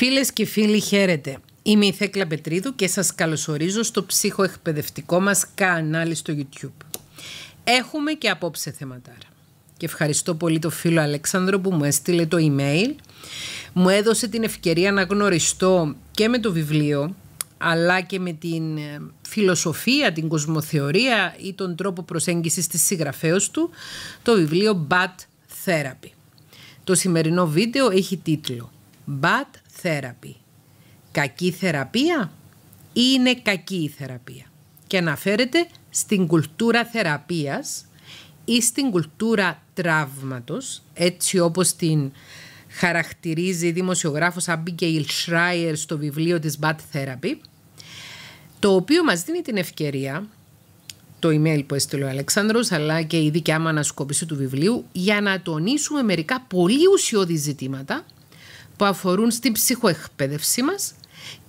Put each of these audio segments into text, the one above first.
Φίλες και φίλοι χαίρετε. Είμαι η Θέκλα Πετρίδου και σας καλωσορίζω στο ψυχοεκπαιδευτικό μας κανάλι στο YouTube. Έχουμε και απόψε θεματάρα. Και ευχαριστώ πολύ το φίλο Αλέξανδρο που μου έστειλε το email. Μου έδωσε την ευκαιρία να γνωριστώ και με το βιβλίο αλλά και με την ε, φιλοσοφία, την κοσμοθεωρία ή τον τρόπο προσέγγισης της συγγραφέως του, το βιβλίο Bad Therapy. Το σημερινό βίντεο έχει τίτλο Bad Κακή θεραπεία ή είναι κακή η θεραπεία. Και αναφέρεται στην κουλτούρα θεραπείας ή στην κουλτούρα τραύματος, έτσι όπως την χαρακτηρίζει η δημοσιογράφος Abigail Schreier στο βιβλίο της Bad Therapy, το οποίο μας δίνει την ευκαιρία, το email που έστειλε ο Αλεξάνδρος, αλλά και η δικιά μου ανασκόπηση του βιβλίου, για να τονίσουμε μερικά πολύ ουσιώδη ζητήματα, που αφορούν στην ψυχοεκπαίδευσή μας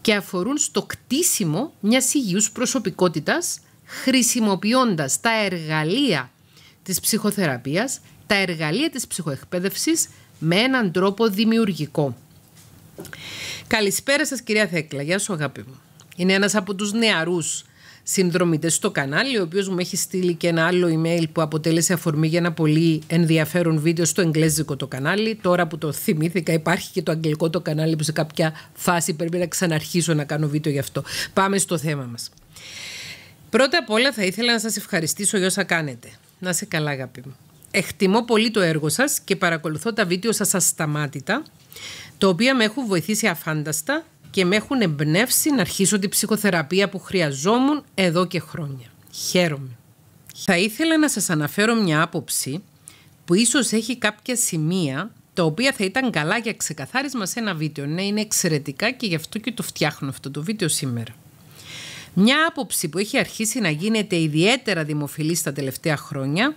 και αφορούν στο κτίσιμο μιας υγιούς προσωπικότητας χρησιμοποιώντας τα εργαλεία της ψυχοθεραπείας, τα εργαλεία της ψυχοεκπαίδευσης με έναν τρόπο δημιουργικό. Καλησπέρα σας κυρία Θέκλα, γεια σου αγάπη μου. Είναι ένας από τους νεαρούς συνδρομητές στο κανάλι, ο οποίος μου έχει στείλει και ένα άλλο email που αποτέλεσε αφορμή για ένα πολύ ενδιαφέρον βίντεο στο εγγλέζικο το κανάλι. Τώρα που το θυμήθηκα, υπάρχει και το αγγλικό το κανάλι που σε κάποια φάση πρέπει να ξαναρχίσω να κάνω βίντεο γι' αυτό. Πάμε στο θέμα μας. Πρώτα απ' όλα θα ήθελα να σας ευχαριστήσω για όσα κάνετε. Να σε καλά αγάπη μου. Εκτιμώ πολύ το έργο σας και παρακολουθώ τα βίντεο σας ασταμάτητα, τα οποία με έχουν βοηθήσει αφάνταστα και με έχουν εμπνεύσει να αρχίσω την ψυχοθεραπεία που χρειαζόμουν εδώ και χρόνια. Χαίρομαι. Θα ήθελα να σας αναφέρω μια άποψη που ίσως έχει κάποια σημεία τα οποία θα ήταν καλά για ξεκαθάρισμα σε ένα βίντεο. Ναι, είναι εξαιρετικά και γι' αυτό και το φτιάχνω αυτό το βίντεο σήμερα. Μια άποψη που έχει αρχίσει να γίνεται ιδιαίτερα δημοφιλή στα τελευταία χρόνια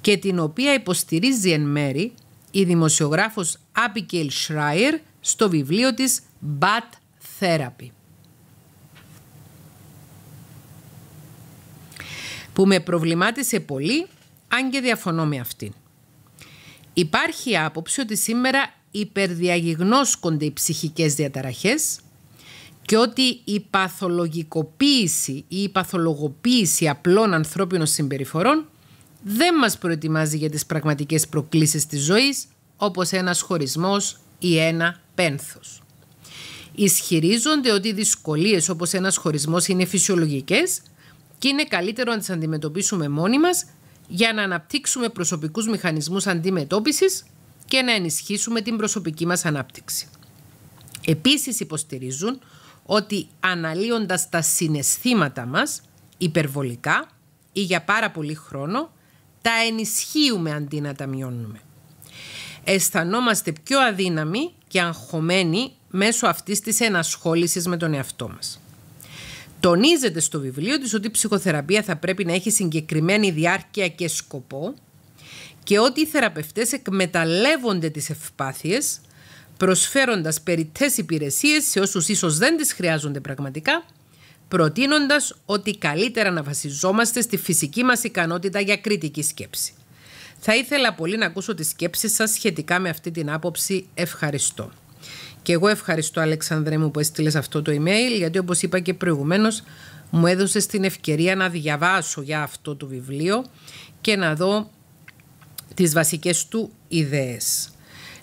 και την οποία υποστηρίζει εν μέρη η δημοσιογράφος Abigail Schreier στο βιβλίο της Bat Therapy. που με προβλημάτισε πολύ, αν και διαφωνώ με αυτήν. Υπάρχει άποψη ότι σήμερα υπερδιαγιγνώσκονται οι ψυχικές διαταραχές και ότι η παθολογικοποίηση ή η παθολογοποίηση απλών ανθρώπινων συμπεριφορών δεν μας προετοιμάζει για τις πραγματικές προκλήσεις της ζωής, όπως ένας χωρισμός ή ένα πένθος. Ισχυρίζονται ότι οι δυσκολίες όπως ένας χωρισμός είναι φυσιολογικές και είναι καλύτερο να τις αντιμετωπίσουμε μόνοι μας για να αναπτύξουμε προσωπικούς μηχανισμούς αντιμετώπισης και να ενισχύσουμε την προσωπική μας ανάπτυξη. Επίσης υποστηρίζουν ότι αναλύοντας τα συναισθήματα μας υπερβολικά ή για πάρα πολύ χρόνο, τα ενισχύουμε αντί να τα μειώνουμε αισθανόμαστε πιο αδύναμοι και αγχωμένοι μέσω αυτής της ενασχόλησης με τον εαυτό μας. Τονίζεται στο βιβλίο της ότι η ψυχοθεραπεία θα πρέπει να έχει συγκεκριμένη διάρκεια και σκοπό και ότι οι θεραπευτές εκμεταλλεύονται τις ευπάθειες προσφέροντας περιττές υπηρεσίες σε όσους ίσως δεν τις χρειάζονται πραγματικά προτείνοντας ότι καλύτερα να βασιζόμαστε στη φυσική μας ικανότητα για κριτική σκέψη. Θα ήθελα πολύ να ακούσω τις σκέψεις σας σχετικά με αυτή την άποψη. Ευχαριστώ. Και εγώ ευχαριστώ Αλεξανδρέ μου που έστειλες αυτό το email γιατί όπως είπα και προηγουμένως μου έδωσε την ευκαιρία να διαβάσω για αυτό το βιβλίο και να δω τις βασικές του ιδέες.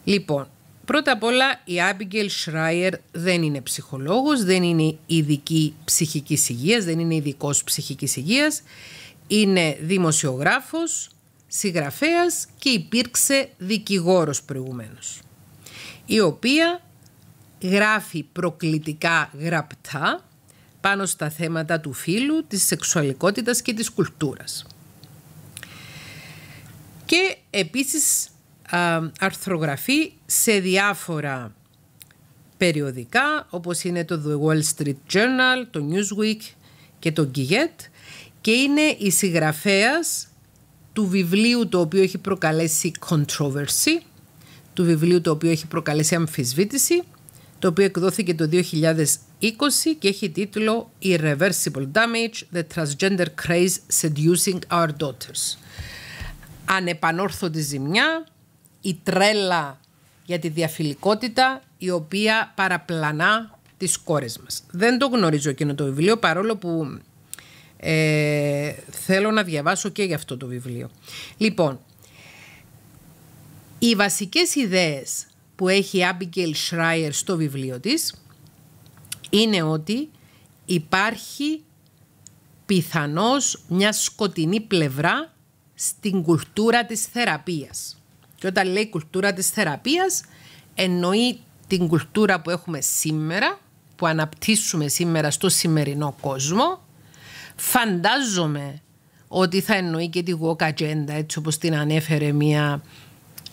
Λοιπόν, πρώτα απ' όλα η Άμπιγγελ Σράιερ δεν είναι ψυχολόγος, δεν είναι ειδική ψυχικής υγείας, δεν είναι ειδικός ψυχικής υγείας, είναι δημοσιογράφος, συγγραφέας και υπήρξε δικηγόρος προηγουμένως, η οποία γράφει προκλητικά γραπτά πάνω στα θέματα του φίλου, της σεξουαλικότητας και της κουλτούρας. Και επίσης αρθρογραφεί σε διάφορα περιοδικά όπως είναι το The Wall Street Journal, το Newsweek και το Gillette και είναι η συγγραφέας του βιβλίου το οποίο έχει προκαλέσει controversy, του βιβλίου το οποίο έχει προκαλέσει αμφισβήτηση, το οποίο εκδόθηκε το 2020 και έχει τίτλο «Irreversible Damage, the transgender craze seducing our daughters». Ανεπανόρθωτη ζημιά, η τρέλα για τη διαφιλικότητα η οποία παραπλανά τις κόρες μας. Δεν το γνωρίζω εκείνο το βιβλίο παρόλο που ε, θέλω να διαβάσω και για αυτό το βιβλίο. Λοιπόν, οι βασικές ιδέες που έχει η Abigail Σράιερ στο βιβλίο της είναι ότι υπάρχει πιθανώς μια σκοτεινή πλευρά στην κουλτούρα της θεραπείας. Και όταν λέει κουλτούρα της θεραπείας εννοεί την κουλτούρα που έχουμε σήμερα, που αναπτύσσουμε σήμερα στο σημερινό κόσμο, Φαντάζομαι ότι θα εννοεί και τη Walk Agenda, έτσι όπως την ανέφερε μια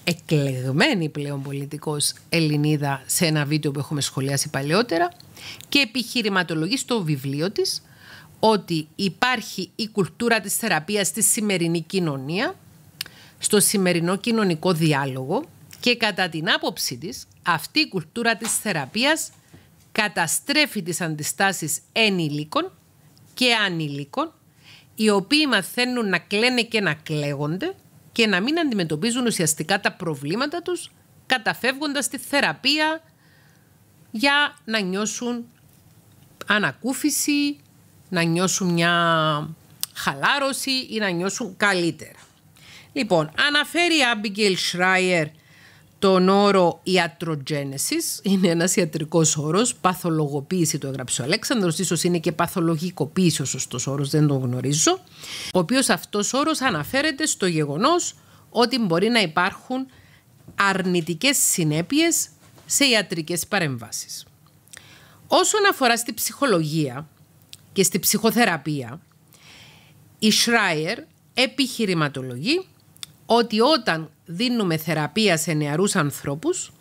εκλεγμένη πλέον πολιτικός Ελληνίδα σε ένα βίντεο που έχουμε σχολιάσει παλαιότερα και επιχειρηματολογεί στο βιβλίο της ότι υπάρχει η κουλτούρα της θεραπείας στη σημερινή κοινωνία, στο σημερινό κοινωνικό διάλογο και κατά την άποψή της αυτή η κουλτούρα της θεραπείας καταστρέφει τις αντιστάσεις ενηλίκων και ανηλίκων, οι οποίοι μαθαίνουν να κλαίνε και να κλαίγονται και να μην αντιμετωπίζουν ουσιαστικά τα προβλήματα τους, καταφεύγοντας τη θεραπεία για να νιώσουν ανακούφιση, να νιώσουν μια χαλάρωση ή να νιώσουν καλύτερα. Λοιπόν, αναφέρει η Abigail τον όρο ιατρογένεσης, είναι ένας ιατρικός όρος, παθολογοποίηση το έγραψε ο Αλέξανδρος, ίσως είναι και παθολογικοποίηση ο σωστός όρος δεν τον γνωρίζω, ο οποίος αυτός όρος αναφέρεται στο γεγονός ότι μπορεί να υπάρχουν αρνητικές συνέπειες σε ιατρικές παρεμβάσεις. Όσον αφορά στη ψυχολογία και στη ψυχοθεραπεία, η Σράιερ επιχειρηματολογεί ότι όταν δίνουμε θεραπεία σε νεαρούς ανθρώπους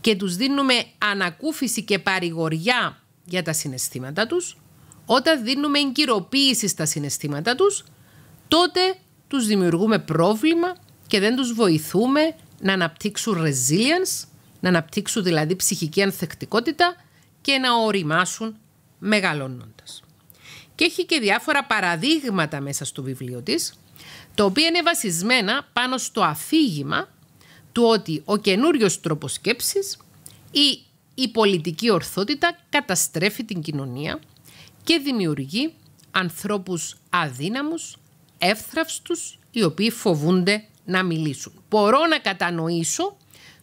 και τους δίνουμε ανακούφιση και παρηγοριά για τα συναισθήματα τους, όταν δίνουμε εγκυροποίηση στα συναισθήματα τους, τότε τους δημιουργούμε πρόβλημα και δεν τους βοηθούμε να αναπτύξουν resilience, να αναπτύξουν δηλαδή ψυχική ανθεκτικότητα και να οριμάσουν μεγαλώνοντας. Και έχει και διάφορα παραδείγματα μέσα στο βιβλίο της, το οποίο είναι βασισμένα πάνω στο αφήγημα του ότι ο καινούριος τρόπος σκέψης ή η πολιτική ορθότητα καταστρέφει την κοινωνία και δημιουργεί ανθρώπους αδύναμους, εύθραυστους, οι οποίοι φοβούνται να μιλήσουν. Μπορώ να κατανοήσω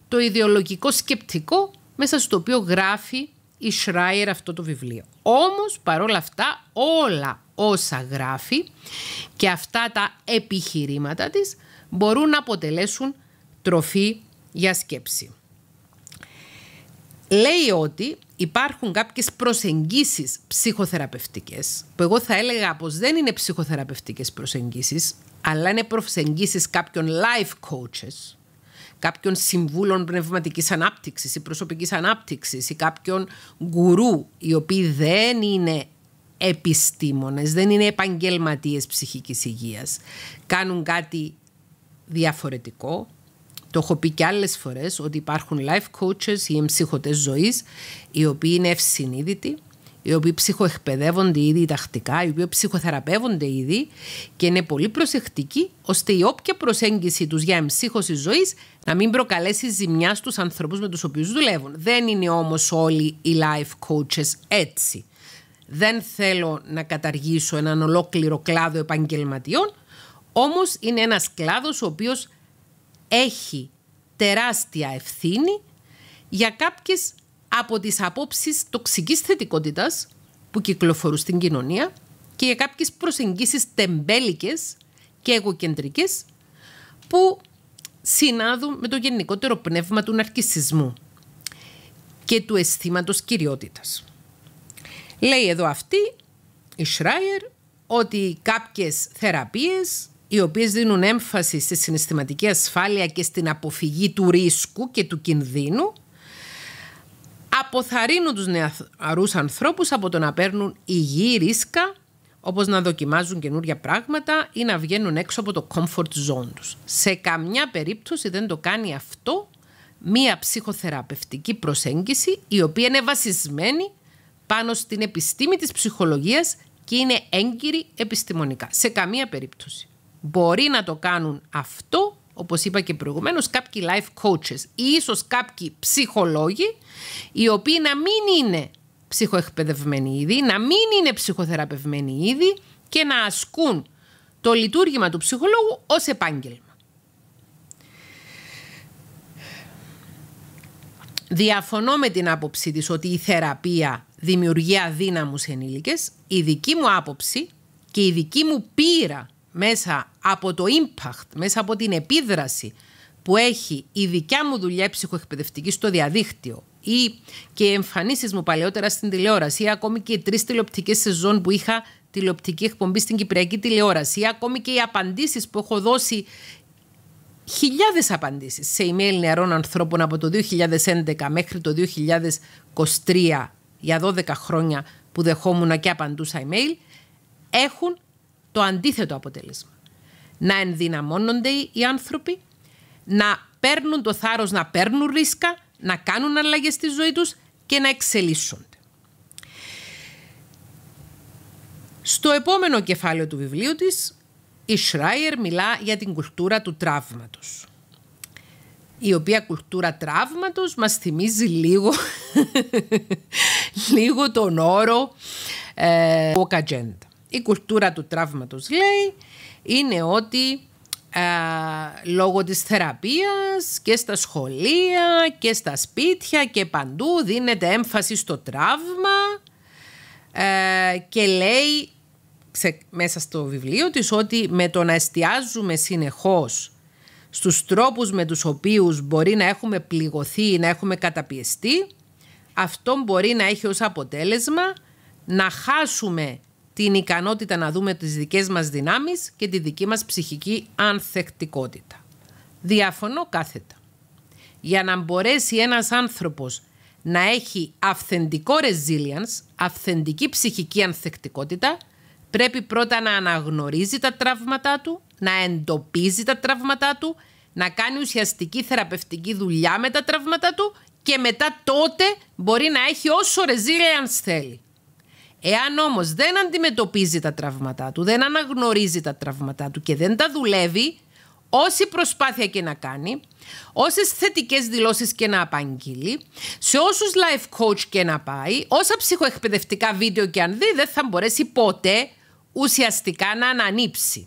το ιδεολογικό σκεπτικό μέσα στο οποίο γράφει η Σράιερ αυτό το βιβλίο. Όμως παρόλα αυτά όλα όσα γράφει και αυτά τα επιχειρήματα της μπορούν να αποτελέσουν τροφή για σκέψη. Λέει ότι υπάρχουν κάποιες προσεγγίσεις ψυχοθεραπευτικές, που εγώ θα έλεγα πως δεν είναι ψυχοθεραπευτικές προσεγγίσεις, αλλά είναι προσεγγίσεις κάποιων life coaches, κάποιων συμβούλων πνευματικής ανάπτυξης, ή προσωπικής ανάπτυξης ή κάποιων γκουρού οι οποίοι δεν είναι επιστήμονες, δεν είναι επαγγελματίες ψυχικής υγείας. Κάνουν κάτι διαφορετικό. Το έχω πει και άλλες φορές ότι υπάρχουν life coaches ή εμψυχωτές ζωής οι οποίοι είναι ευσυνείδητοι οι οποίοι ψυχοεκπαιδεύονται ήδη τακτικά, οι οποίοι ψυχοθεραπεύονται ήδη και είναι πολύ προσεκτικοί ώστε η εμψυχωτες ζωη οι οποιοι ειναι ευσυνειδητοι οι οποιοι ψυχοεκπαιδευονται ηδη τακτικα οι προσέγγιση τους για εμψύχωση ζωής να μην προκαλέσει ζημιά στους ανθρώπους με τους οποίους δουλεύουν. Δεν είναι όμως όλοι οι life coaches έτσι. Δεν θέλω να καταργήσω έναν ολόκληρο κλάδο επαγγελματιών, όμως είναι ένας κλάδος ο οποίος έχει τεράστια ευθύνη για κάποιες από τις απόψεις τοξικής θετικότητας που κυκλοφορούν στην κοινωνία και για κάποιες προσεγγίσεις τεμπέλικες και εγωκεντρικές που συνάδουν με το γενικότερο πνεύμα του ναρκισισμού και του αισθήματος κυριότητας. Λέει εδώ αυτή, η Σράιερ, ότι κάποιες θεραπείες οι οποίες δίνουν έμφαση στη συναισθηματική ασφάλεια και στην αποφυγή του ρίσκου και του κινδύνου, αποθαρρύνουν τους νεαρούς ανθρώπους από το να παίρνουν υγιή ρίσκα όπως να δοκιμάζουν καινούργια πράγματα ή να βγαίνουν έξω από το comfort zone τους. Σε καμιά περίπτωση δεν το κάνει αυτό μία ψυχοθεραπευτική προσέγγιση η οποία είναι βασισμένη πάνω στην επιστήμη της ψυχολογίας και είναι έγκυρη επιστημονικά. Σε καμία περίπτωση. Μπορεί να το κάνουν αυτό, όπως είπα και προηγουμένως, κάποιοι life coaches ή ίσως κάποιοι ψυχολόγοι, οι οποίοι να μην είναι ψυχοεκπαιδευμένοι ήδη, να μην είναι ψυχοθεραπευμένοι ήδη και να ασκούν το λειτουργήμα του ψυχολόγου ως επάγγελμα. Διαφωνώ με την άποψή της ότι η θεραπεία δημιουργεί αδύναμους ενήλικες. Η δική μου άποψη και η δική μου πείρα μέσα από το impact, μέσα από την επίδραση που έχει η δικιά μου δουλειά ψυχοεκπαιδευτική στο διαδίκτυο ή και εμφανίσεις μου παλαιότερα στην τηλεόραση ή ακόμη και οι τρεις τηλεοπτικές σεζόν που είχα τηλεοπτική εκπομπή στην Κυπριακή τηλεόραση ή ακόμη και οι απαντήσεις που έχω δώσει χιλιάδες απαντήσεις σε email νεαρών ανθρώπων από το 2011 μέχρι το 2023 για 12 χρόνια που δεχόμουν και απαντούσα email, έχουν το αντίθετο αποτέλεσμα. Να ενδυναμώνονται οι άνθρωποι, να παίρνουν το θάρρος να παίρνουν ρίσκα, να κάνουν αλλαγές στη ζωή τους και να εξελίσσονται. Στο επόμενο κεφάλαιο του βιβλίου της, η Σράιερ μιλά για την κουλτούρα του τραύματος. Η οποία κουλτούρα τραύματος μας θυμίζει λίγο, λίγο τον όρο ε, Η κουλτούρα του τραύματος λέει είναι ότι ε, λόγω της θεραπείας και στα σχολεία και στα σπίτια και παντού δίνεται έμφαση στο τραύμα ε, και λέει μέσα στο βιβλίο της ότι με το να εστιάζουμε συνεχώς στους τρόπους με τους οποίους μπορεί να έχουμε πληγωθεί ή να έχουμε καταπιεστεί, αυτό μπορεί να έχει ως αποτέλεσμα να χάσουμε την ικανότητα να δούμε τις δικές μας δυνάμεις και τη δική μας ψυχική ανθεκτικότητα. Διαφωνώ κάθετα. Για να μπορέσει ένας άνθρωπος να έχει αυθεντικό resilience, αυθεντική ψυχική ανθεκτικότητα, πρέπει πρώτα να αναγνωρίζει τα τραύματά του, να εντοπίζει τα τραύματά του, να κάνει ουσιαστική θεραπευτική δουλειά με τα τραύματά του και μετά τότε μπορεί να έχει όσο resilience θέλει. Εάν όμως δεν αντιμετωπίζει τα τραύματά του, δεν αναγνωρίζει τα τραύματά του και δεν τα δουλεύει, όση προσπάθεια και να κάνει, όσες θετικές δηλώσεις και να απαγγείλει, σε όσους life coach και να πάει, όσα ψυχοεκπαιδευτικά βίντεο και αν δει, δεν θα μπορέσει ποτέ ουσιαστικά να ανανύψει.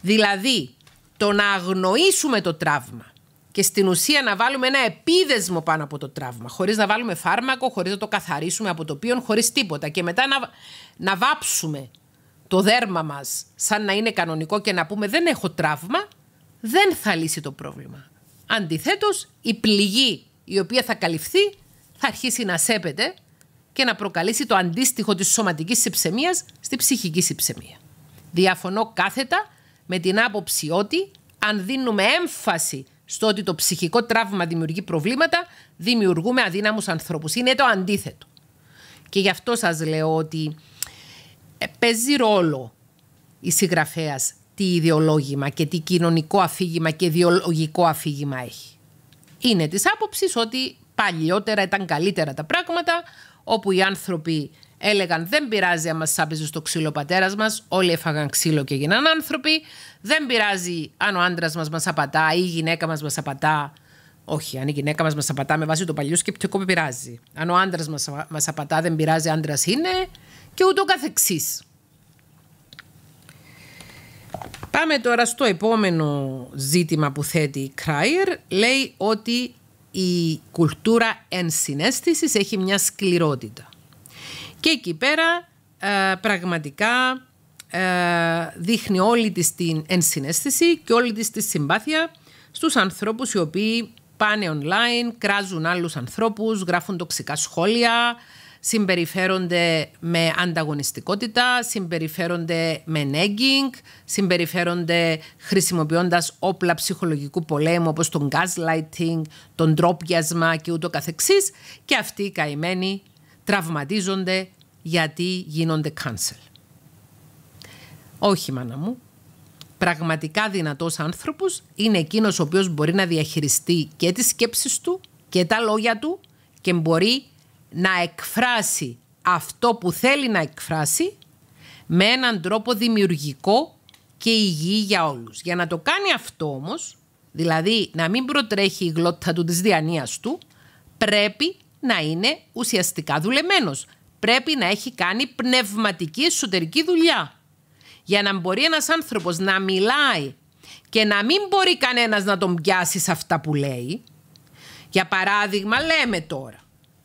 Δηλαδή, το να αγνοήσουμε το τραύμα, και στην ουσία να βάλουμε ένα επίδεσμο πάνω από το τραύμα, χωρίς να βάλουμε φάρμακο, χωρίς να το καθαρίσουμε από το οποίο χωρίς τίποτα. Και μετά να, να βάψουμε το δέρμα μας σαν να είναι κανονικό και να πούμε δεν έχω τραύμα, δεν θα λύσει το πρόβλημα. Αντιθέτως, η πληγή η οποία θα καλυφθεί θα αρχίσει να σέπεται και να προκαλέσει το αντίστοιχο της σωματικής υψεμίας στη ψυχική υψεμία. Διαφωνώ κάθετα με την άποψη ότι αν δίνουμε έμφαση στο ότι το ψυχικό τραύμα δημιουργεί προβλήματα, δημιουργούμε αδύναμους ανθρώπους. Είναι το αντίθετο. Και γι' αυτό σας λέω ότι ε, παίζει ρόλο η συγγραφέας τι ιδεολόγημα και τι κοινωνικό αφήγημα και ιδεολογικό αφήγημα έχει. Είναι της άποψης ότι παλιότερα ήταν καλύτερα τα πράγματα, όπου οι άνθρωποι Έλεγαν δεν πειράζει αν μας σάπιζε στο ξύλο ο πατέρας μας, όλοι έφαγαν ξύλο και γίναν άνθρωποι. Δεν πειράζει αν ο άντρας μας μας απατά ή η γυναίκα μας μας απατά. Όχι, αν η γυναίκα μας μας απατά με βάση το παλιό σκεπτικό, πειράζει. Αν ο άντρας μας μας απατά, δεν πειράζει, άντρας είναι και ούτω καθεξής Πάμε τώρα στο επόμενο ζήτημα που θέτει η Κράιερ. Λέει ότι η κουλτούρα ενσυναίσθησης έχει μια σκληρότητα. Και εκεί πέρα ε, πραγματικά ε, δείχνει όλη της την ενσυναίσθηση και όλη της τη συμπάθεια στους ανθρώπους οι οποίοι πάνε online, κράζουν άλλους ανθρώπους, γράφουν τοξικά σχόλια, συμπεριφέρονται με ανταγωνιστικότητα, συμπεριφέρονται με nagging, συμπεριφέρονται χρησιμοποιώντας όπλα ψυχολογικού πολέμου όπως τον gaslighting, τον τρόπιασμα και ούτω καθεξής και αυτοί οι καημένοι τραυματίζονται γιατί γίνονται κάνσελ. Όχι, μάνα μου. Πραγματικά δυνατός άνθρωπος είναι εκείνος ο οποίος μπορεί να διαχειριστεί και τις σκέψεις του και τα λόγια του και μπορεί να εκφράσει αυτό που θέλει να εκφράσει με έναν τρόπο δημιουργικό και υγιή για όλους. Για να το κάνει αυτό όμως, δηλαδή να μην προτρέχει η γλώσσα του της διανοίας του, πρέπει να είναι ουσιαστικά δουλεμένος. Πρέπει να έχει κάνει πνευματική εσωτερική δουλειά. Για να μπορεί ένας άνθρωπος να μιλάει και να μην μπορεί κανένας να τον πιάσει σε αυτά που λέει. Για παράδειγμα λέμε τώρα,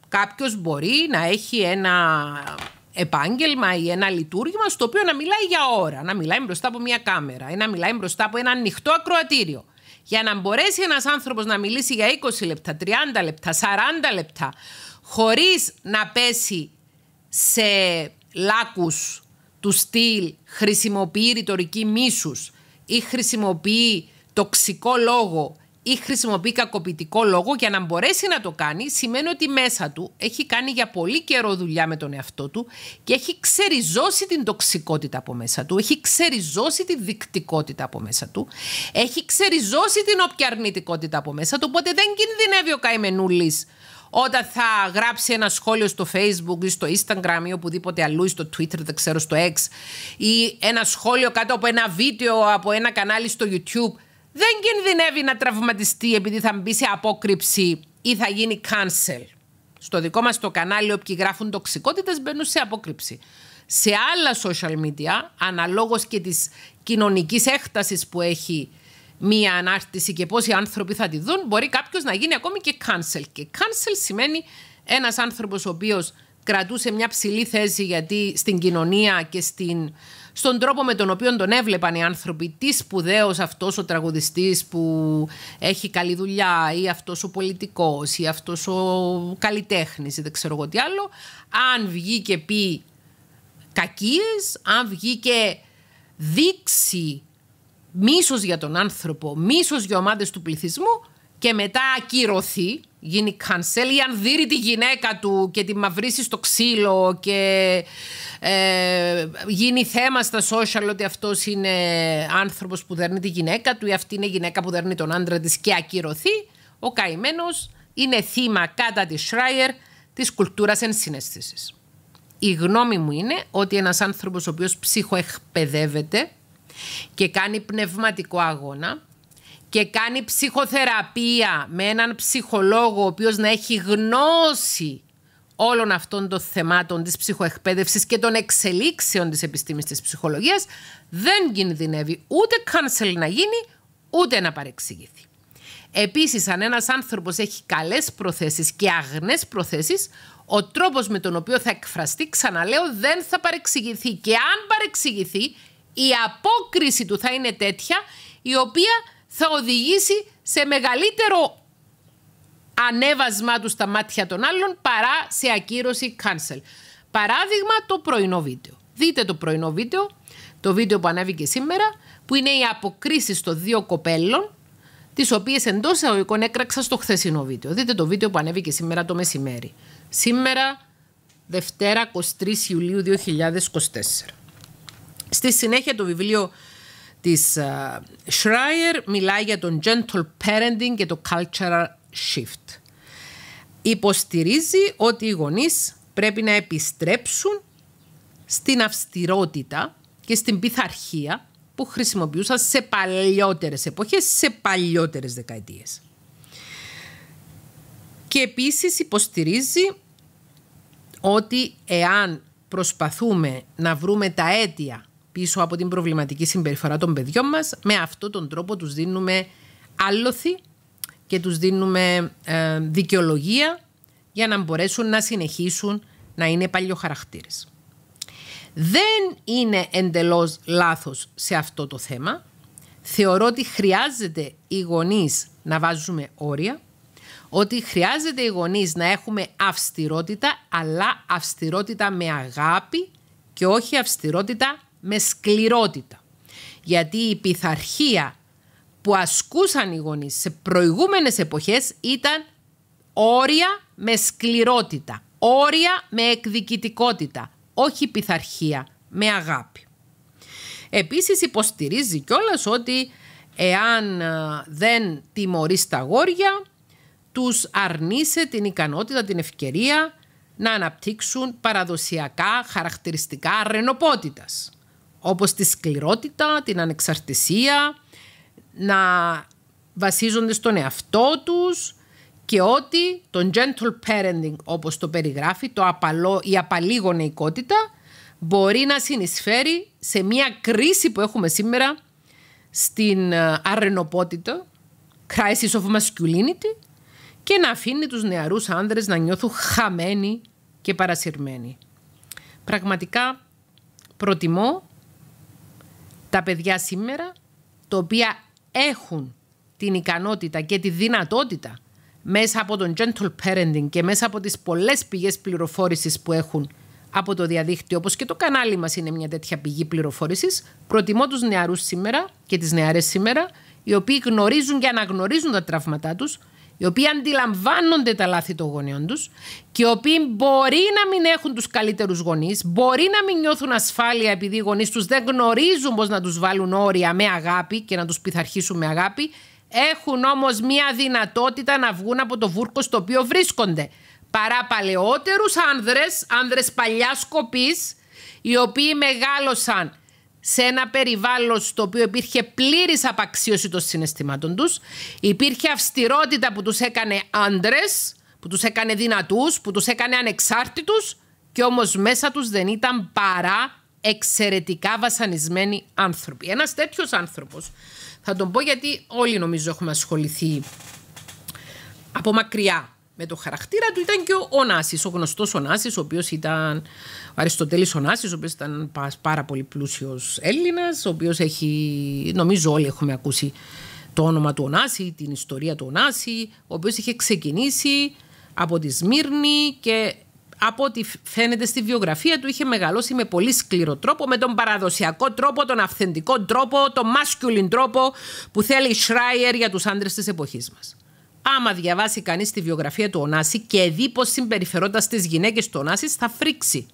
κάποιος μπορεί να έχει ένα επάγγελμα ή ένα λειτουργήμα στο οποίο να μιλάει για ώρα, να μιλάει μπροστά από μια κάμερα ή να μιλάει μπροστά από ένα ανοιχτό ακροατήριο. Για να μπορέσει ένας άνθρωπος να μιλήσει για 20 λεπτά, 30 λεπτά, 40 λεπτά, χωρίς να πέσει σε λάκους του στυλ χρησιμοποιεί ρητορική μίσους ή χρησιμοποιεί τοξικό λόγο ή χρησιμοποιεί κακοποιητικό λόγο για να μπορέσει να το κάνει, σημαίνει ότι μέσα του έχει κάνει για πολύ καιρό δουλειά με τον εαυτό του και έχει ξεριζώσει την τοξικότητα από μέσα του, έχει ξεριζώσει τη δεικτικότητα από μέσα του, έχει ξεριζώσει την όποια αρνητικότητα από μέσα του, οπότε δεν κινδυνεύει ο καημενούλης όταν θα γράψει ένα σχόλιο στο facebook ή στο instagram ή οπουδήποτε αλλού ή στο twitter, δεν ξέρω, στο x ή ένα σχόλιο κάτω από ένα βίντεο από ένα κανάλι στο youtube δεν κινδυνεύει να τραυματιστεί επειδή θα μπει σε απόκρυψη ή θα γίνει cancel. Στο δικό μας το κανάλι όποιοι γράφουν τοξικότητες μπαίνουν σε απόκρυψη. Σε άλλα social media, αναλόγως και της κοινωνικής έκτασης που έχει μία ανάρτηση και πόσοι άνθρωποι θα τη δουν, μπορεί κάποιος να γίνει ακόμη και cancel. Και cancel σημαίνει ένας άνθρωπος ο οποίος κρατούσε μια ψηλή θέση γιατί στην κοινωνία και στην στον τρόπο με τον οποίο τον έβλεπαν οι άνθρωποι. Τι σπουδαίος αυτός ο τραγουδιστής που έχει καλή δουλειά, ή αυτός ο πολιτικός ή αυτός ο καλλιτέχνης, ή δεν ξέρω εγώ τι άλλο. Αν βγει και πει κακίες, αν βγει και δείξει μίσος για τον άνθρωπο, μίσος για ομάδες του πληθυσμού, και μετά ακυρωθεί, γίνει cancel ή αν δείρει τη γυναίκα του και τη μαυρίσει στο ξύλο και ε, γίνει θέμα στα social ότι αυτός είναι άνθρωπος που δέρνει τη γυναίκα του ή αυτή είναι γυναίκα που δέρνει τον άντρα της και ακυρωθεί, ο καημένος είναι θύμα κατά της Schreier της κουλτούρας ενσυναίσθησης. Η γνώμη μου είναι ότι ένας άνθρωπος ο οποίος ψυχοεκπαιδεύεται και κάνει πνευματικό αγώνα και κάνει ψυχοθεραπεία με έναν ψυχολόγο ο οποίος να έχει γνώση όλων αυτών των θεμάτων της ψυχοεκπαίδευσης και των εξελίξεων της επιστήμης της ψυχολογίας, δεν κινδυνεύει ούτε cancel να γίνει, ούτε να παρεξηγηθεί. Επίσης, αν ένας άνθρωπος έχει καλές προθέσεις και αγνές προθέσεις, ο τρόπος με τον οποίο θα εκφραστεί, ξαναλέω, δεν θα παρεξηγηθεί. Και αν παρεξηγηθεί, η απόκριση του θα είναι τέτοια, η οποία θα οδηγήσει σε μεγαλύτερο ανέβασμά του στα μάτια των άλλων παρά σε ακύρωση cancel. Παράδειγμα το πρωινό βίντεο. Δείτε το πρωινό βίντεο, το βίντεο που ανέβηκε σήμερα, που είναι η αποκρίση των δύο κοπέλων, τις οποίες εντός εισαγωγικών έκραξα στο χθεσινό βίντεο. Δείτε το βίντεο που ανέβηκε σήμερα το μεσημέρι. Σήμερα, Δευτέρα 23 Ιουλίου 2024. Στη συνέχεια το βιβλίο της ε, Schreier μιλάει για τον gentle parenting και το cultural shift. Υποστηρίζει ότι οι γονείς πρέπει να επιστρέψουν στην αυστηρότητα και στην πειθαρχία που χρησιμοποιούσαν σε παλιότερες εποχές, σε παλιότερες δεκαετίες. Και επίσης υποστηρίζει ότι εάν προσπαθούμε να βρούμε τα αίτια πίσω από την προβληματική συμπεριφορά των παιδιών μας. Με αυτόν τον τρόπο τους δίνουμε άλοθη και τους δίνουμε ε, δικαιολογία για να μπορέσουν να συνεχίσουν να είναι παλιοχαρακτήρες. Δεν είναι εντελώς λάθος σε αυτό το θέμα. Θεωρώ ότι χρειάζεται οι γονείς να βάζουμε όρια, ότι χρειάζεται οι γονείς να έχουμε αυστηρότητα, αλλά αυστηρότητα με αγάπη και όχι αυστηρότητα με σκληρότητα. Γιατί η πειθαρχία που ασκούσαν οι γονείς σε προηγούμενες εποχές ήταν όρια με σκληρότητα, όρια με εκδικητικότητα, όχι πειθαρχία, με αγάπη. Επίσης υποστηρίζει κιόλας ότι εάν ε, δεν τιμωρεί τα γόρια, τους αρνείσαι την ικανότητα, την ευκαιρία να αναπτύξουν παραδοσιακά χαρακτηριστικά ρενοπότητας όπως τη σκληρότητα, την ανεξαρτησία, να βασίζονται στον εαυτό τους και ότι το gentle parenting όπως το περιγράφει, το απαλό, η απαλή γονεϊκότητα μπορεί να συνεισφέρει σε μια κρίση που έχουμε σήμερα στην ε, αρενοπότητα, crisis of masculinity και να αφήνει τους νεαρούς άνδρες να νιώθουν χαμένοι και παρασυρμένοι. Πραγματικά προτιμώ τα παιδιά σήμερα, τα οποία έχουν την ικανότητα και τη δυνατότητα μέσα από τον gentle parenting και μέσα από τις πολλές πηγές πληροφόρησης που έχουν από το διαδίκτυο, όπως και το κανάλι μας είναι μια τέτοια πηγή πληροφόρησης, προτιμώ τους νεαρούς σήμερα και τις νεαρές σήμερα, οι οποίοι γνωρίζουν και αναγνωρίζουν τα τραύματά τους, οι οποίοι αντιλαμβάνονται τα λάθη των γονιών τους και οι οποίοι μπορεί να μην έχουν τους καλύτερους γονείς, μπορεί να μην νιώθουν ασφάλεια επειδή οι γονείς τους δεν γνωρίζουν πώς να τους βάλουν όρια με αγάπη και να τους πειθαρχήσουν με αγάπη. Έχουν όμως μία δυνατότητα να βγουν από το βούρκο στο οποίο βρίσκονται. Παρά παλαιότερους άνδρες, άνδρες παλιάς κοπής, οι οποίοι μεγάλωσαν σε ένα περιβάλλον στο οποίο υπήρχε πλήρης απαξίωση των συναισθημάτων τους, υπήρχε αυστηρότητα που τους έκανε άντρες, που τους έκανε δυνατούς, που τους έκανε ανεξάρτητους και όμως μέσα τους δεν ήταν παρά εξαιρετικά βασανισμένοι άνθρωποι. Ένας τέτοιος άνθρωπος, θα τον πω γιατί όλοι νομίζω έχουμε ασχοληθεί από μακριά με το χαρακτήρα του ήταν και ο Ωνάση, ο γνωστός Ωνάση, ο οποίος ήταν ο Αριστοτέλης ο οποίος ήταν πάρα πολύ πλούσιος Έλληνας, ο οποίος έχει, νομίζω όλοι έχουμε ακούσει το όνομα του Ωνάση, την ιστορία του Ωνάση, ο οποίος είχε ξεκινήσει από τη Σμύρνη και από ό,τι φαίνεται στη βιογραφία του είχε μεγαλώσει με πολύ σκληρό τρόπο, με τον παραδοσιακό τρόπο, τον αυθεντικό τρόπο, τον masculine τρόπο που θέλει η Σράιερ για τους άντρες της εποχής μας. Άμα διαβάσει κανείς τη βιογραφία του Ονάση και δει πώς συμπεριφερόταν στις γυναίκες του Ονάσι, θα φρίξει.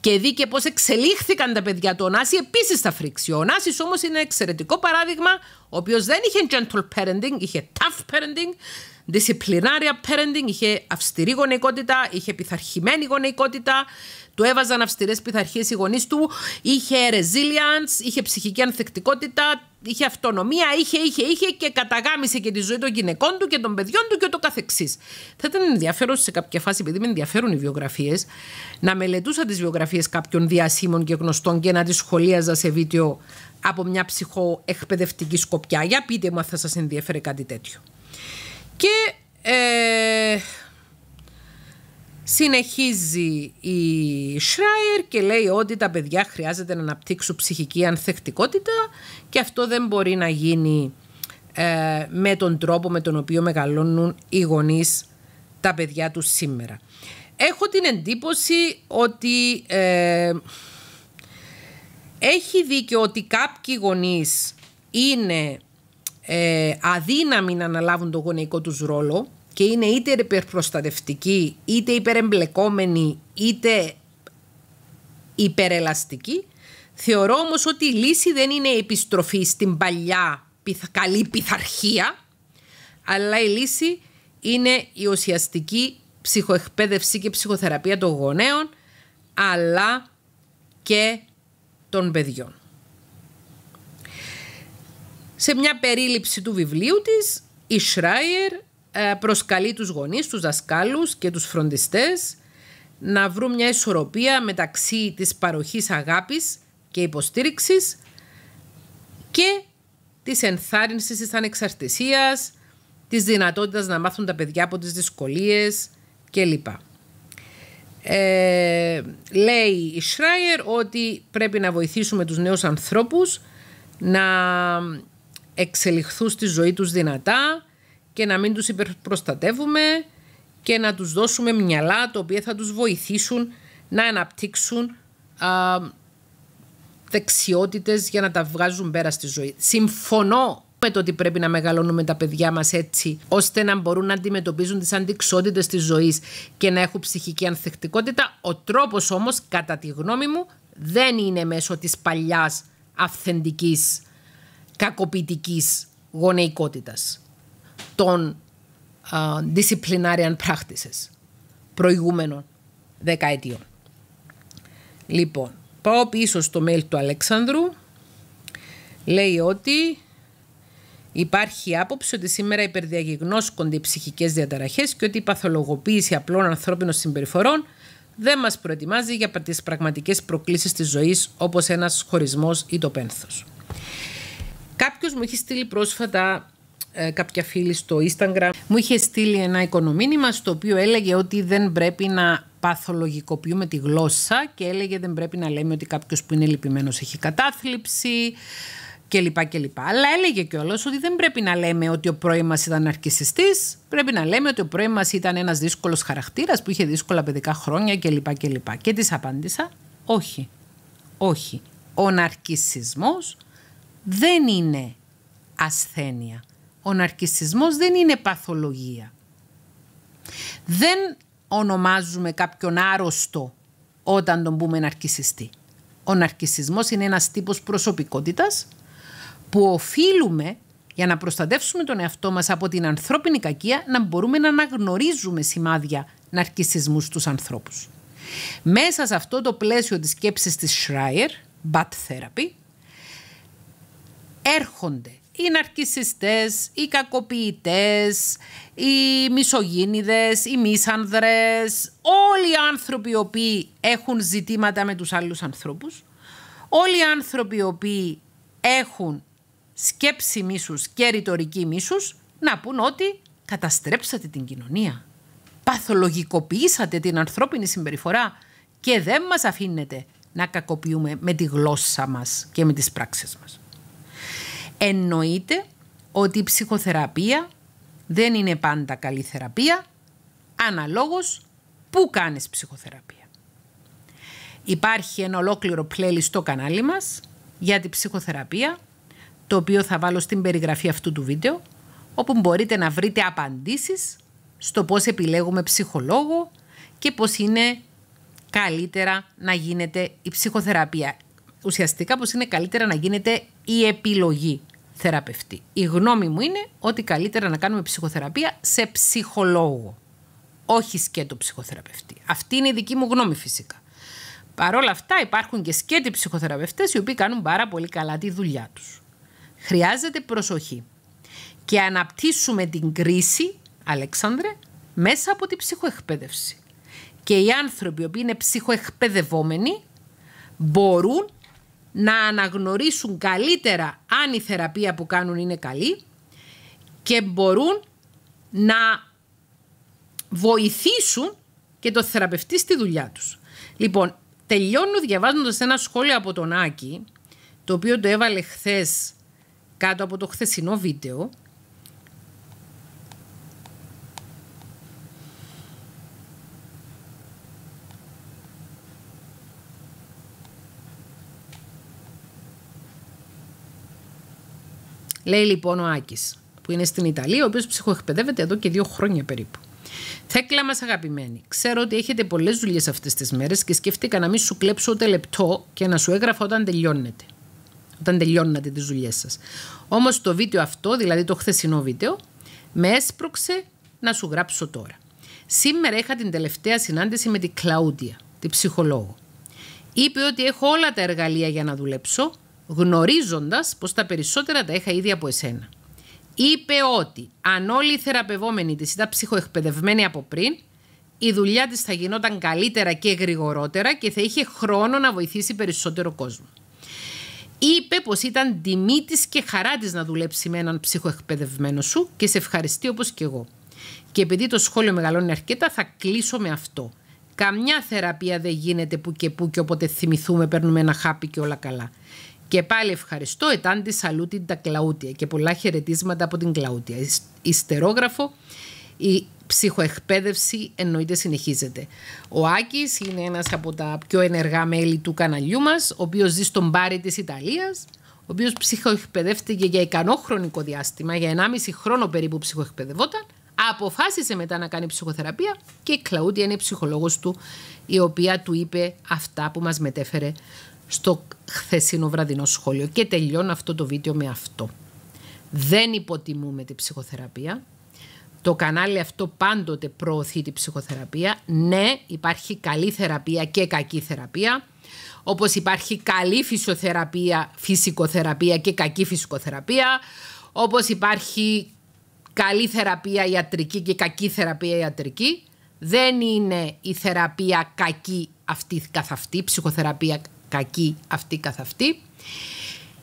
Και δει και πώς εξελίχθηκαν τα παιδιά του Ονάση επίσης θα φρίξει. Ο Ονάσι όμως είναι εξαιρετικό παράδειγμα, ο οποίος δεν είχε gentle parenting, είχε tough parenting, disciplinary parenting, είχε αυστηρή γονεϊκότητα, είχε πειθαρχημένη γονεϊκότητα, του έβαζαν αυστηρές πειθαρχίες οι γονείς του. Είχε resilience, είχε ψυχική ανθεκτικότητα, είχε αυτονομία, είχε, είχε, είχε και καταγάμισε και τη ζωή των γυναικών του και των παιδιών του και ούτω καθεξής. Θα ήταν ενδιαφέρον σε κάποια φάση, επειδή με ενδιαφέρουν οι βιογραφίες. να μελετούσα τις βιογραφίες κάποιων διασύμων και γνωστών και να τις σχολίαζα σε βίντεο από μια ψυχοεκπαιδευτική σκοπιά. Για πείτε μου αν θα σας ενδιαφέρει κάτι τέτοιο. Και... Ε, Συνεχίζει η Σράιερ και λέει ότι τα παιδιά χρειάζεται να αναπτύξουν ψυχική ανθεκτικότητα και αυτό δεν μπορεί να γίνει ε, με τον τρόπο με τον οποίο μεγαλώνουν οι γονείς τα παιδιά τους σήμερα. Έχω την εντύπωση ότι ε, έχει δίκιο ότι κάποιοι γονείς είναι ε, αδύναμοι να αναλάβουν τον γονεϊκό τους ρόλο και είναι είτε υπερπροστατευτική, είτε υπερεμπλεκόμενη, είτε υπερελαστική. Θεωρώ όμως ότι η λύση δεν είναι η επιστροφή στην παλιά καλή πειθαρχία, αλλά η λύση είναι η ουσιαστική ψυχοεκπαίδευση και ψυχοθεραπεία των γονέων, αλλά και των παιδιών. Σε μια περίληψη του βιβλίου της, η Σράιερ ε, προσκαλεί τους γονείς, τους δασκάλους και τους φροντιστές να βρουν μια ισορροπία μεταξύ της παροχής αγάπης και υποστήριξης και της ενθάρρυνσης της ανεξαρτησίας, της δυνατότητας να μάθουν τα παιδιά από τις δυσκολίες κλπ. Ε, λέει η Σράιερ ότι πρέπει να βοηθήσουμε τους νέους ανθρώπους να εξελιχθούν στη ζωή τους δυνατά, και να μην τους υπερπροστατεύουμε και να τους δώσουμε μυαλά τα οποία θα τους βοηθήσουν να αναπτύξουν α, δεξιότητες για να τα βγάζουν πέρα στη ζωή. Συμφωνώ με το ότι πρέπει να μεγαλώνουμε τα παιδιά μας έτσι ώστε να μπορούν να αντιμετωπίζουν τις αντικσότητες της ζωής και να έχουν ψυχική ανθεκτικότητα. Ο τρόπος όμως κατά τη γνώμη μου δεν είναι μέσω της παλιάς αυθεντικής κακοποιητικής γονεϊκότητας των uh, disciplinarian practices προηγούμενων δεκαετιών. Λοιπόν, πάω πίσω στο mail του Αλέξανδρου. Λέει ότι υπάρχει άποψη ότι σήμερα υπερδιαγιγνώσκονται οι ψυχικές διαταραχές και ότι η παθολογοποίηση απλών ανθρώπινων συμπεριφορών δεν μας προετοιμάζει για τις πραγματικές προκλήσεις της ζωής όπως ένας χωρισμός ή το πένθος. Κάποιος μου έχει στείλει πρόσφατα ε, κάποια φίλη στο Instagram μου είχε στείλει ένα οικονομήνυμα στο οποίο έλεγε ότι δεν πρέπει να παθολογικοποιούμε τη γλώσσα και έλεγε δεν πρέπει να λέμε ότι κάποιος που είναι λυπημένος έχει κατάθλιψη κλπ. κλπ. Αλλά έλεγε κιόλας ότι δεν πρέπει να λέμε ότι ο πρώην μας ήταν αρκισιστής, Πρέπει να λέμε ότι ο πρώην μας ήταν ένας δύσκολος χαρακτήρας που είχε δύσκολα παιδικά χρόνια κλπ. κλπ. Και της απάντησα, Όχι. Όχι. Ο ναρκισισμός δεν είναι ασθένεια. Ο ναρκισισμός δεν είναι παθολογία. Δεν ονομάζουμε κάποιον άρρωστο όταν τον πούμε ναρκισιστή. Ο ναρκισισμός είναι ένας τύπος προσωπικότητας που οφείλουμε για να προστατεύσουμε τον εαυτό μας από την ανθρώπινη κακία να μπορούμε να αναγνωρίζουμε σημάδια ναρκισισμού στους ανθρώπους. Μέσα σε αυτό το πλαίσιο της σκέψης της Schreier, bad Therapy, έρχονται οι ναρκισιστές, οι κακοποιητές, οι μισογίνιδες, οι μίσανδρες, όλοι οι άνθρωποι οι οποίοι έχουν ζητήματα με τους άλλους ανθρώπους, όλοι οι άνθρωποι οι οποίοι έχουν σκέψη μίσους και ρητορική μίσους, να πούν ότι καταστρέψατε την κοινωνία, παθολογικοποιήσατε την ανθρώπινη συμπεριφορά και δεν μας αφήνετε να κακοποιούμε με τη γλώσσα μας και με τις πράξεις μας. Εννοείται ότι η ψυχοθεραπεία δεν είναι πάντα καλή θεραπεία, αναλόγως που κάνεις ψυχοθεραπεία. Υπάρχει ένα ολόκληρο playlist στο κανάλι μας για την ψυχοθεραπεία, το οποίο θα βάλω στην περιγραφή αυτού του βίντεο, όπου μπορείτε να βρείτε απαντήσεις στο πώς επιλέγουμε ψυχολόγο και πώς είναι καλύτερα να γίνεται η ψυχοθεραπεία. Ουσιαστικά πώς είναι καλύτερα να γίνεται η επιλογή θεραπευτή. Η γνώμη μου είναι ότι καλύτερα να κάνουμε ψυχοθεραπεία σε ψυχολόγο, όχι σκέτο ψυχοθεραπευτή. Αυτή είναι η δική μου γνώμη φυσικά. Παρ' όλα αυτά υπάρχουν και σκέτοι ψυχοθεραπευτές οι οποίοι κάνουν πάρα πολύ καλά τη δουλειά τους. Χρειάζεται προσοχή και αναπτύσσουμε την κρίση, Αλέξανδρε, μέσα από την ψυχοεκπαίδευση. Και οι άνθρωποι οι οποίοι είναι ψυχοεκπαιδευόμενοι μπορούν να αναγνωρίσουν καλύτερα αν η θεραπεία που κάνουν είναι καλή και μπορούν να βοηθήσουν και το θεραπευτή στη δουλειά τους. Λοιπόν, τελειώνω διαβάζοντας ένα σχόλιο από τον Άκη, το οποίο το έβαλε χθες κάτω από το χθεσινό βίντεο, Λέει λοιπόν ο Άκης, που είναι στην Ιταλία, ο οποίος ψυχοεκπαιδεύεται εδώ και δύο χρόνια περίπου. Θέκλα μας, αγαπημένη, ξέρω ότι έχετε πολλές δουλειές αυτές τις μέρες και σκέφτηκα να μην σου κλέψω ούτε λεπτό και να σου έγραφα όταν τελειώνετε. Όταν τελειώνατε τις δουλειές σας. Όμως το βίντεο αυτό, δηλαδή το χθεσινό βίντεο, με έσπρωξε να σου γράψω τώρα. Σήμερα είχα την τελευταία συνάντηση με την Κλαούντια, την ψυχολόγο. Είπε ότι έχω όλα τα εργαλεία για να δουλέψω, γνωρίζοντας πως τα περισσότερα τα είχα ήδη από εσένα. Είπε ότι αν όλοι οι θεραπευόμενοι της ήταν ψυχοεκπαιδευμένοι από πριν, η δουλειά της θα γινόταν καλύτερα και γρηγορότερα και θα είχε χρόνο να βοηθήσει περισσότερο κόσμο. Είπε πως ήταν τιμή της και χαρά της να δουλέψει με έναν ψυχοεκπαιδευμένο σου και σε ευχαριστεί όπως και εγώ. Και επειδή το σχόλιο μεγαλώνει αρκετά θα κλείσω με αυτό. Καμιά θεραπεία δεν γίνεται που και που και όποτε θυμηθούμε παίρνουμε ένα χάπι και όλα καλά. Και πάλι ευχαριστώ, ήταν τη σαλούτη τα Κλαούτια και πολλά χαιρετίσματα από την Κλαούτια. Ιστερόγραφο, η ψυχοεκπαίδευση εννοείται συνεχίζεται. Ο Άκης είναι ένας από τα πιο ενεργά μέλη του καναλιού μας, ο οποίος ζει στον πάρη της Ιταλίας, ο οποίος ψυχοεκπαιδεύτηκε για ικανό χρονικό διάστημα, για 1,5 χρόνο περίπου ψυχοεκπαιδευόταν, αποφάσισε μετά να κάνει ψυχοθεραπεία και η Κλαούτια είναι η ψυχολόγος του, η οποία του είπε αυτά που μας μετέφερε στο χθεσινό βραδινό σχόλιο. Και τελειώνω αυτό το βίντεο με αυτό. Δεν υποτιμούμε την ψυχοθεραπεία. Το κανάλι αυτό πάντοτε προωθεί την ψυχοθεραπεία. Ναι, υπάρχει καλή θεραπεία και κακή θεραπεία. Όπως υπάρχει καλή φυσιοθεραπεία, φυσικοθεραπεία και κακή φυσικοθεραπεία. Όπως υπάρχει καλή θεραπεία ιατρική και κακή θεραπεία ιατρική. Δεν είναι η θεραπεία κακή αυτή καθ' αυτή, ψυχοθεραπεία κακή αυτή καθ' αυτή.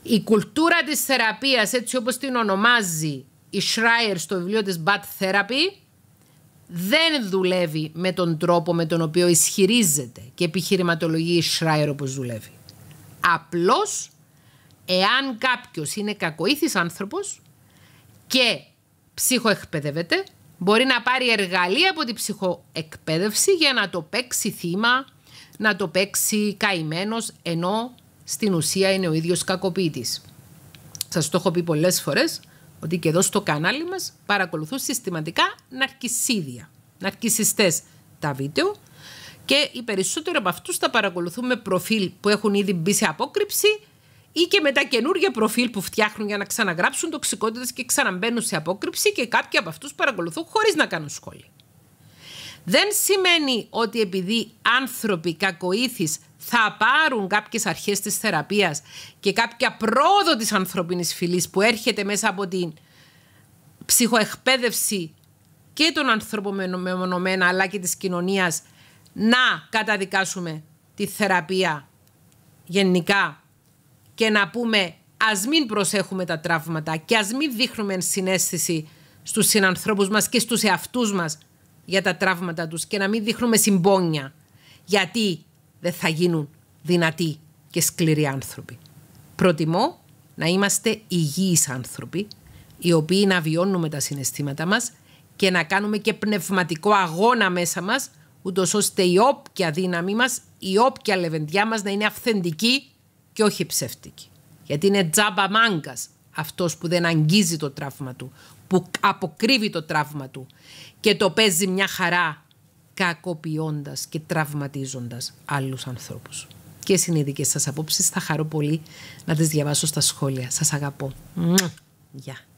Η κουλτούρα της θεραπείας έτσι όπως την ονομάζει η Schreier στο βιβλίο της Bad Therapy δεν δουλεύει με τον τρόπο με τον οποίο ισχυρίζεται και επιχειρηματολογεί η Schreier όπως δουλεύει. Απλώς εάν κάποιος είναι κακοήθης άνθρωπος και ψυχοεκπαιδεύεται μπορεί να πάρει εργαλεία από την ψυχοεκπαίδευση για να το παίξει θύμα να το παίξει καημένος, ενώ στην ουσία είναι ο ίδιος κακοποιητής. Σας το έχω πει πολλές φορές ότι και εδώ στο κανάλι μας παρακολουθούν συστηματικά ναρκισίδια, ναρκισιστές τα βίντεο και οι περισσότεροι από αυτούς τα παρακολουθούν με προφίλ που έχουν ήδη μπει σε απόκρυψη ή και με τα καινούργια προφίλ που φτιάχνουν για να ξαναγράψουν τοξικότητες και ξαναμπαίνουν σε απόκρυψη και κάποιοι από αυτούς παρακολουθούν χωρίς να κάνουν σχόλια. Δεν σημαίνει ότι επειδή άνθρωποι κακοήθης θα πάρουν κάποιες αρχές της θεραπείας και κάποια πρόοδο της ανθρωπίνης φυλής που έρχεται μέσα από την ψυχοεκπαίδευση και των ανθρώπων μεμονωμένα αλλά και της κοινωνίας να καταδικάσουμε τη θεραπεία γενικά και να πούμε ας μην προσέχουμε τα τραύματα και ας μην δείχνουμε συνέστηση στους συνανθρώπους μας και στους εαυτούς μας για τα τραύματα τους και να μην δείχνουμε συμπόνια γιατί δεν θα γίνουν δυνατοί και σκληροί άνθρωποι. Προτιμώ να είμαστε υγιείς άνθρωποι οι οποίοι να βιώνουμε τα συναισθήματά μας και να κάνουμε και πνευματικό αγώνα μέσα μας ούτως ώστε η όποια δύναμη μας, η όποια λεβεντιά μας να είναι αυθεντική και όχι ψεύτικη. Γιατί είναι τζάμπα μάγκας αυτός που δεν αγγίζει το τραύμα του, που αποκρύβει το τραύμα του και το παίζει μια χαρά κακοποιώντας και τραυματίζοντας άλλους ανθρώπους. Και είναι οι δικές σας απόψεις. Θα χαρώ πολύ να τις διαβάσω στα σχόλια. Σας αγαπώ. Γεια.